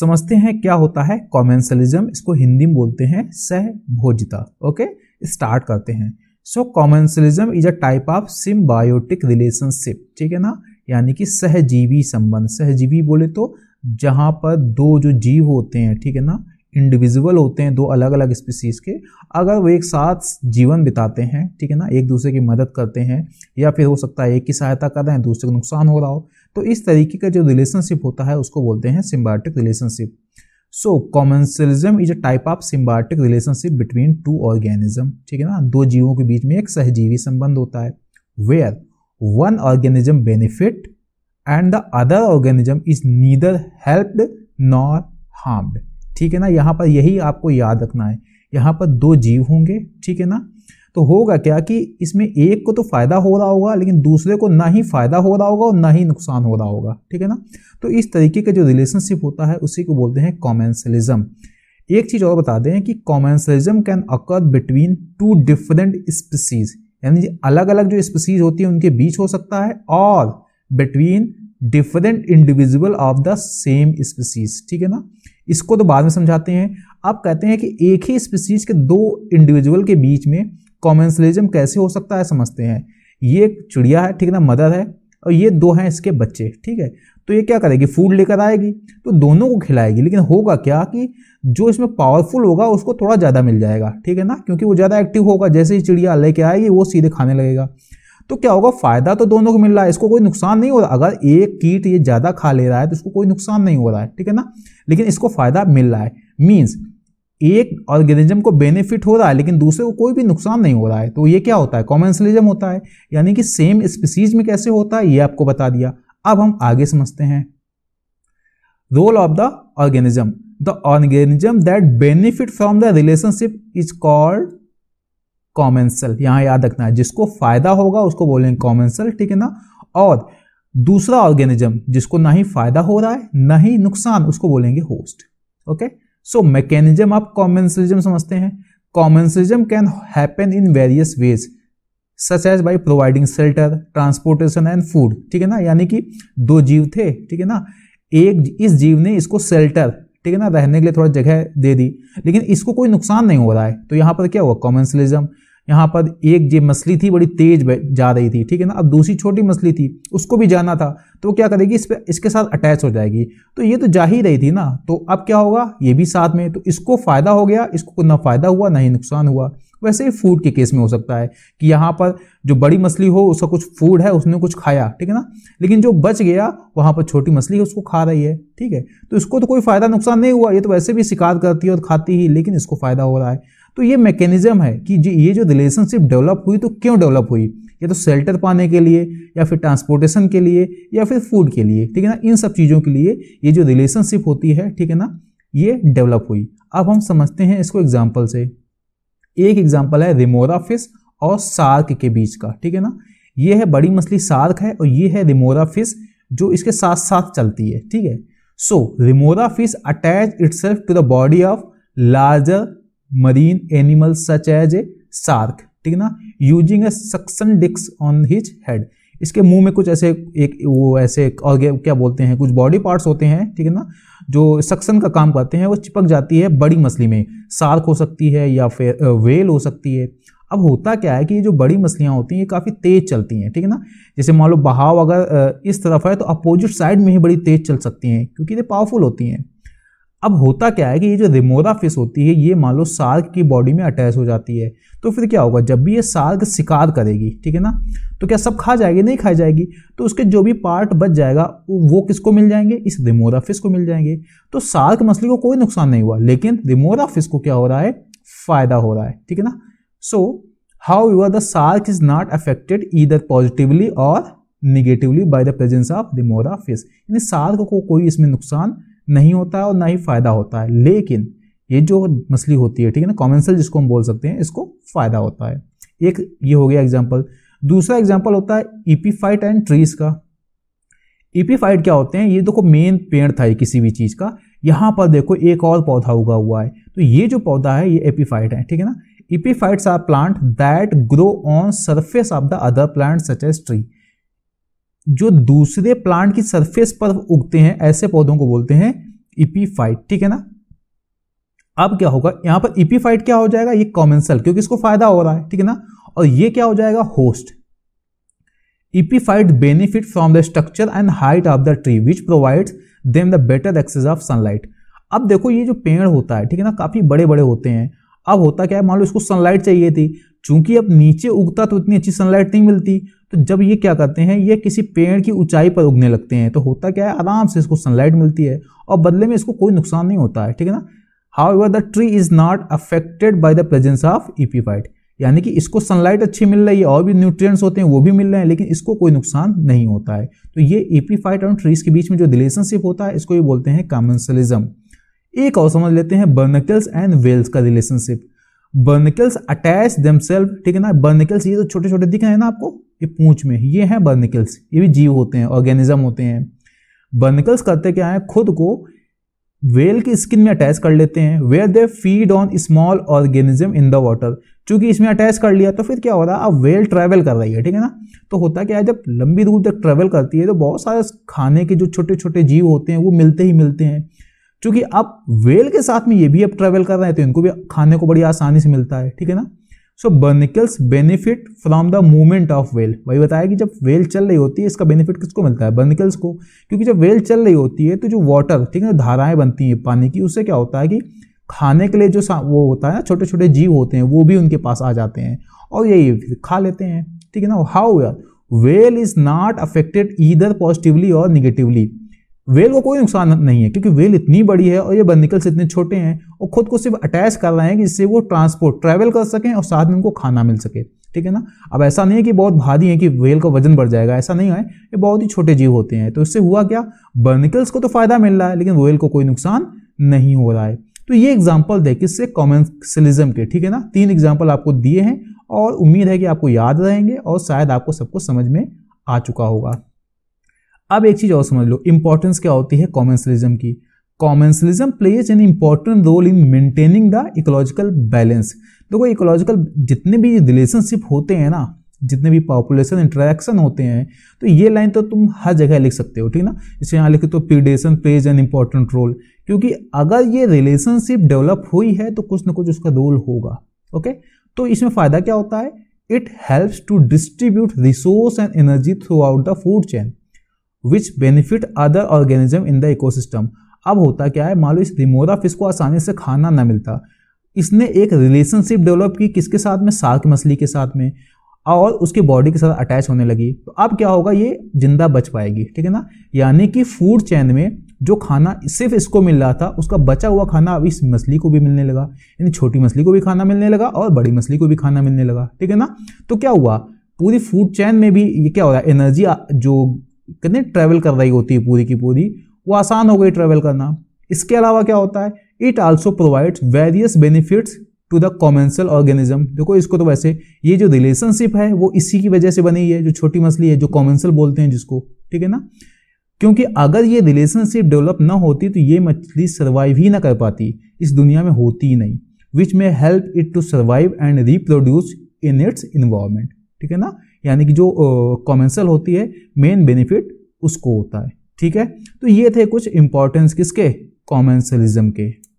समझते हैं क्या होता है कॉमेंसलिज्म इसको हिंदी में बोलते हैं सहभोजिता ओके स्टार्ट करते हैं so commensalism is a type of symbiotic relationship ठीक है ना यानी कि सहजीवी संबंध सहजीवी बोले तो जहाँ पर दो जो जीव होते हैं ठीक है ना इंडिविजुअल होते हैं दो अलग अलग स्पीसीज के अगर वो एक साथ जीवन बिताते हैं ठीक है ना एक दूसरे की मदद करते हैं या फिर हो सकता है एक की सहायता कर रहे हैं दूसरे को नुकसान हो रहा हो तो इस तरीके का जो रिलेशनशिप होता है उसको बोलते हैं symbiotic relationship so commensalism is a type of symbiotic relationship between two organism ठीक है ना दो जीवों के बीच में एक सहजीवी संबंध होता है where one organism benefit and the other organism is neither helped nor harmed ठीक है ना यहाँ पर यही आपको याद रखना है यहाँ पर दो जीव होंगे ठीक है ना तो होगा क्या कि इसमें एक को तो फ़ायदा हो रहा होगा लेकिन दूसरे को ना ही फ़ायदा हो रहा होगा और ना ही नुकसान हो रहा होगा ठीक है ना तो इस तरीके का जो रिलेशनशिप होता है उसी को बोलते हैं कॉमेंसलिज्म एक चीज़ और बता दें कि commensalism can occur between two different species यानी अलग अलग जो स्पीसीज होती है उनके बीच हो सकता है और between different individual of the same species ठीक है ना इसको तो बाद में समझाते हैं आप कहते हैं कि एक ही स्पीसीज के दो इंडिविजुअल के बीच में कॉमेंसलिज्म कैसे हो सकता है समझते हैं ये एक चिड़िया है ठीक है ना मदर है और ये दो हैं इसके बच्चे ठीक है तो ये क्या करेगी फूड लेकर आएगी तो दोनों को खिलाएगी लेकिन होगा क्या कि जो इसमें पावरफुल होगा उसको थोड़ा ज़्यादा मिल जाएगा ठीक है ना क्योंकि वो ज़्यादा एक्टिव होगा जैसे ही चिड़िया लेके आएगी वो सीधे खाने लगेगा तो क्या होगा फ़ायदा तो दोनों को मिल रहा है इसको कोई नुकसान नहीं हो रहा अगर एक कीट ये ज़्यादा खा ले रहा है तो इसको कोई नुकसान नहीं हो रहा है ठीक है ना लेकिन इसको फ़ायदा मिल रहा है मीन्स एक ऑर्गेनिज्म को बेनिफिट हो रहा है लेकिन दूसरे को कोई भी नुकसान नहीं हो रहा है तो ये क्या होता है कॉमेंसलिज्म होता है यानी कि सेम स्पीसीज में कैसे होता है ये आपको बता दिया अब हम आगे समझते हैं role of the organism the organism that benefit from the relationship is called commensal यहां याद रखना है जिसको फायदा होगा उसको बोलेंगे कॉमेंसल ठीक है ना और दूसरा ऑर्गेनिज्म जिसको ना ही फायदा हो रहा है ना ही नुकसान उसको बोलेंगे host okay okay? So mechanism आप कॉमेंसिज्म समझते हैं commensalism can happen in various ways such as by providing shelter transportation and food ठीक है ना यानी कि दो जीव थे ठीक है ना एक इस जीव ने इसको शेल्टर ठीक है ना रहने के लिए थोड़ा जगह दे दी लेकिन इसको कोई नुकसान नहीं हो रहा है तो यहाँ पर क्या हुआ कॉमेंसलिज्म यहाँ पर एक जो मछली थी बड़ी तेज जा रही थी ठीक है ना अब दूसरी छोटी मछली थी उसको भी जाना था तो क्या करेगी इस पर इसके साथ अटैच हो जाएगी तो ये तो जा ही रही थी ना तो अब क्या होगा ये भी साथ में तो इसको फ़ायदा हो गया इसको ना फ़ायदा हुआ ना ही नुकसान हुआ वैसे ही फूड के केस में हो सकता है कि यहाँ पर जो बड़ी मछली हो उसका कुछ फूड है उसने कुछ खाया ठीक है ना लेकिन जो बच गया वहाँ पर छोटी मछली है उसको खा रही है ठीक है तो इसको तो कोई फ़ायदा नुकसान नहीं हुआ ये तो वैसे भी शिकार करती है और खाती ही लेकिन इसको फ़ायदा हो रहा है तो ये मैकेनिज्म है कि ये जो रिलेशनशिप डेवलप हुई तो क्यों डेवलप हुई या तो शेल्टर पाने के लिए या फिर ट्रांसपोर्टेशन के लिए या फिर फूड के लिए ठीक है ना इन सब चीज़ों के लिए ये जो रिलेशनशिप होती है ठीक है ना ये डेवलप हुई अब हम समझते हैं इसको एग्जाम्पल से एक एग्जाम्पल है रिमोरा फिश और सार्क के बीच का ठीक है ना ये है बड़ी मछली सार्क है और ये है रिमोरा फिश जो इसके साथ साथ चलती है ठीक है so remora fish attach its to the body of larger marine animals such as a shark ठीक है ना using a suction discs on his head इसके मुंह में कुछ ऐसे एक वो ऐसे और क्या बोलते हैं कुछ बॉडी पार्ट्स होते हैं ठीक है ना जो सक्सन का काम करते हैं वो चिपक जाती है बड़ी मछली में सार्क हो सकती है या फिर वेल हो सकती है अब होता क्या है कि ये जो बड़ी मछलियाँ होती हैं ये काफ़ी तेज़ चलती हैं ठीक है ना जैसे मान लो बहाव अगर इस तरफ है तो अपोजिट साइड में ही बड़ी तेज़ चल सकती हैं क्योंकि ये पावरफुल होती हैं अब होता क्या है कि ये जो रिमोरा फिश होती है ये मान लो सार्क की बॉडी में अटैच हो जाती है तो फिर क्या होगा जब भी ये सार्क शिकार करेगी ठीक है ना तो क्या सब खा जाएगी नहीं खाई जाएगी तो उसके जो भी पार्ट बच जाएगा वो किसको मिल जाएंगे इस रिमोरा फिश को मिल जाएंगे तो सार्क मछली को कोई नुकसान नहीं हुआ लेकिन रिमोरा फिश को क्या हो रहा है फायदा हो रहा है ठीक है ना so however the shark is not affected either positively और negatively by the presence of remora fish यानी सार्क को कोई इसमें नुकसान नहीं होता है और ना ही फ़ायदा होता है लेकिन ये जो मछली होती है ठीक है ना कॉमेंसल जिसको हम बोल सकते हैं इसको फ़ायदा होता है एक ये हो गया एग्जाम्पल दूसरा एग्जाम्पल होता है ईपीफाइट एंड ट्रीज का ईपीफाइट क्या होते हैं ये देखो मेन पेड़ था ये किसी भी चीज़ का यहां पर देखो एक और पौधा उगा हुआ है तो ये जो पौधा है ये एपीफाइट है ठीक है ना epiphytes are plant that grow on surface of the other plant such as tree जो दूसरे प्लांट की सरफेस पर उगते हैं ऐसे पौधों को बोलते हैं इपीफाइट ठीक है ना अब क्या होगा यहां पर इपीफाइट क्या हो जाएगा ये कॉमेंसल क्योंकि इसको फायदा हो रहा है ठीक है ना और ये क्या हो जाएगा host epiphyte benefit from the structure and height of the tree which provide them the better access of sunlight अब देखो ये जो पेड़ होता है ठीक है ना काफी बड़े बड़े होते हैं अब होता क्या है मान लो इसको सनलाइट चाहिए थी चूंकि अब नीचे उगता तो इतनी अच्छी सनलाइट नहीं मिलती तो जब ये क्या करते हैं ये किसी पेड़ की ऊंचाई पर उगने लगते हैं तो होता क्या है आराम से इसको सनलाइट मिलती है और बदले में इसको कोई नुकसान नहीं होता है ठीक है ना however the tree is not affected by the presence of epiphyte यानी कि इसको सनलाइट अच्छी मिल रही है और भी न्यूट्रिएंट्स होते हैं वो भी मिल रहे हैं लेकिन इसको कोई नुकसान नहीं होता है तो ये ईपीफाइट और ट्रीज के बीच में जो रिलेशनशिप होता है इसको ये बोलते हैं कॉमेंसलिज्म एक और समझ लेते हैं बर्निकल्स एंड वेल्स का रिलेशनशिप बर्निकल्स अटैच दम ठीक है ना बर्निकल्स ये तो छोटे छोटे दिखे हैं ना आपको ये पूंछ में ये हैं बर्निकल्स ये भी जीव होते हैं ऑर्गेनिज्म होते हैं बर्निकल्स करते क्या है खुद को वेल की स्किन में अटैच कर लेते हैं where they feed on small organism in the water चूंकि इसमें अटैच कर लिया तो फिर क्या हो रहा है अब वेल ट्रैवल कर रही है ठीक है ना तो होता क्या है जब लंबी दूर तक ट्रैवल करती है तो बहुत सारे खाने के जो छोटे छोटे जीव होते हैं वो मिलते ही मिलते हैं चूंकि आप वेल के साथ में ये भी अब ट्रेवल कर रहे हैं तो इनको भी खाने को बड़ी आसानी से मिलता है ठीक है ना so barnacles benefit from the movement of whale वही बताया कि जब वेल चल रही होती है इसका बेनिफिट किसको मिलता है बर्निकल्स को क्योंकि जब वेल चल रही होती है तो जो वाटर ठीक है ना धाराएं बनती हैं पानी की उससे क्या होता है कि खाने के लिए जो वो होता है ना छोटे छोटे जीव होते हैं वो भी उनके पास आ जाते हैं और यही खा लेते हैं ठीक है ना how well is not affected either positively और निगेटिवली वेल को कोई नुकसान नहीं है क्योंकि वेल इतनी बड़ी है और ये बर्निकल्स इतने छोटे हैं और खुद को सिर्फ अटैच कर रहे हैं कि जिससे वो ट्रांसपोर्ट ट्रैवल कर सकें और साथ में उनको खाना मिल सके ठीक है ना अब ऐसा नहीं है कि बहुत भारी है कि वेल का वजन बढ़ जाएगा ऐसा नहीं है ये बहुत ही छोटे जीव होते हैं तो इससे हुआ क्या बर्निकल्स को तो फायदा मिल रहा है लेकिन वेल को कोई नुकसान नहीं हो रहा है तो ये एग्जाम्पल दे किससे कॉमेंसलिज्म के ठीक है ना तीन एग्जाम्पल आपको दिए हैं और उम्मीद है कि आपको याद रहेंगे और शायद आपको सबको समझ में आ चुका होगा अब एक चीज और समझ लो इंपॉर्टेंस क्या होती है कॉमेंसलिज्म की commensalism plays an important role in maintaining the ecological balance देखो इकोलॉजिकल जितने भी रिलेशनशिप होते हैं ना जितने भी पॉपुलेशन इंटरेक्शन होते हैं तो ये लाइन तो तुम हर जगह लिख सकते हो ठीक ना इसे यहाँ लिखे तो predation plays an important role क्योंकि अगर ये रिलेशनशिप डेवलप हुई है तो कुछ ना कुछ उसका रोल होगा ओके तो इसमें फ़ायदा क्या होता है it helps to distribute resource and energy throughout the food chain which benefit other organism in the ecosystem अब होता क्या है मान लो इस रिमोरा फिश को आसानी से खाना ना मिलता इसने एक रिलेशनशिप डेवलप की किसके साथ में सार्क मछली के साथ में और उसके बॉडी के साथ अटैच होने लगी तो अब क्या होगा ये जिंदा बच पाएगी ठीक है ना यानी कि फूड चैन में जो खाना सिर्फ इसको मिल रहा था उसका बचा हुआ खाना अब इस मछली को भी मिलने लगा यानी छोटी मछली को भी खाना मिलने लगा और बड़ी मछली को भी खाना मिलने लगा ठीक है ना तो क्या हुआ पूरी फूड चैन में भी ये क्या हो रहा है एनर्जी जो कितने ट्रैवल कर रही होती है पूरी की पूरी वो आसान हो गई ट्रैवल करना इसके अलावा क्या होता है it also provides various benefits to the commensal organism देखो इसको तो वैसे ये जो रिलेशनशिप है वो इसी की वजह से बनी है जो छोटी मछली है जो कॉमेंसल बोलते हैं जिसको ठीक है ना क्योंकि अगर ये रिलेशनशिप डेवलप ना होती तो ये मछली सर्वाइव ही ना कर पाती इस दुनिया में होती ही नहीं which may help it to survive and reproduce in its environment ठीक है ना यानी कि जो कॉमेंसल होती है मेन बेनिफिट उसको होता है ठीक है तो ये थे कुछ इंपॉर्टेंस किसके कॉमेंसलिज्म के